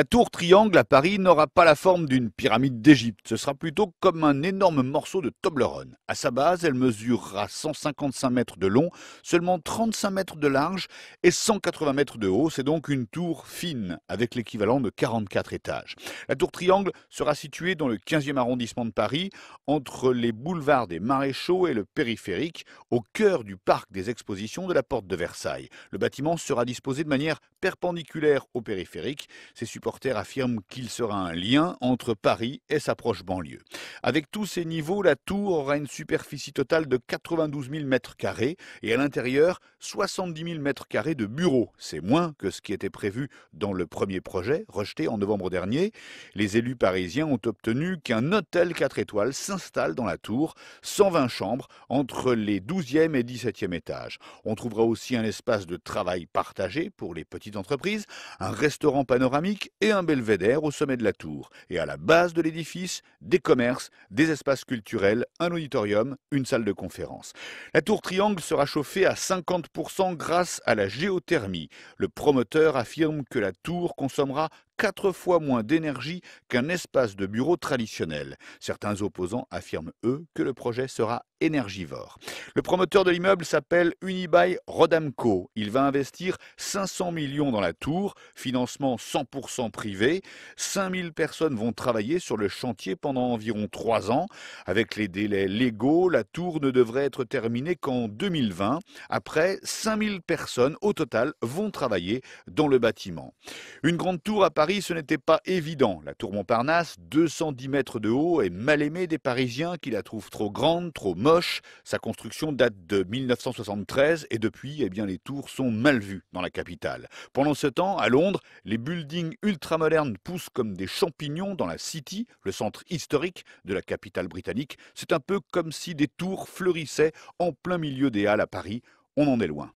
La tour triangle à Paris n'aura pas la forme d'une pyramide d'Égypte, ce sera plutôt comme un énorme morceau de Toblerone. À sa base, elle mesurera 155 mètres de long, seulement 35 mètres de large et 180 mètres de haut. C'est donc une tour fine, avec l'équivalent de 44 étages. La tour triangle sera située dans le 15e arrondissement de Paris, entre les boulevards des Maréchaux et le périphérique, au cœur du parc des expositions de la porte de Versailles. Le bâtiment sera disposé de manière perpendiculaire au périphérique reporter affirme qu'il sera un lien entre Paris et sa proche banlieue. Avec tous ces niveaux, la tour aura une superficie totale de 92 000 m2 et à l'intérieur 70 000 m2 de bureaux. C'est moins que ce qui était prévu dans le premier projet rejeté en novembre dernier. Les élus parisiens ont obtenu qu'un hôtel 4 étoiles s'installe dans la tour, 120 chambres entre les 12e et 17e étages. On trouvera aussi un espace de travail partagé pour les petites entreprises, un restaurant panoramique et un belvédère au sommet de la tour. Et à la base de l'édifice, des commerces, des espaces culturels, un auditorium, une salle de conférence. La tour triangle sera chauffée à 50% grâce à la géothermie. Le promoteur affirme que la tour consommera quatre fois moins d'énergie qu'un espace de bureau traditionnel. Certains opposants affirment, eux, que le projet sera énergivore. Le promoteur de l'immeuble s'appelle Unibail Rodamco. Il va investir 500 millions dans la tour, financement 100% privé. 5000 personnes vont travailler sur le chantier pendant environ 3 ans. Avec les délais légaux, la tour ne devrait être terminée qu'en 2020. Après, 5000 personnes au total vont travailler dans le bâtiment. Une grande tour à Paris ce n'était pas évident. La tour Montparnasse, 210 mètres de haut, est mal aimée des Parisiens qui la trouvent trop grande, trop moche. Sa construction date de 1973 et depuis, eh bien, les tours sont mal vues dans la capitale. Pendant ce temps, à Londres, les buildings ultramodernes poussent comme des champignons dans la City, le centre historique de la capitale britannique. C'est un peu comme si des tours fleurissaient en plein milieu des Halles à Paris. On en est loin.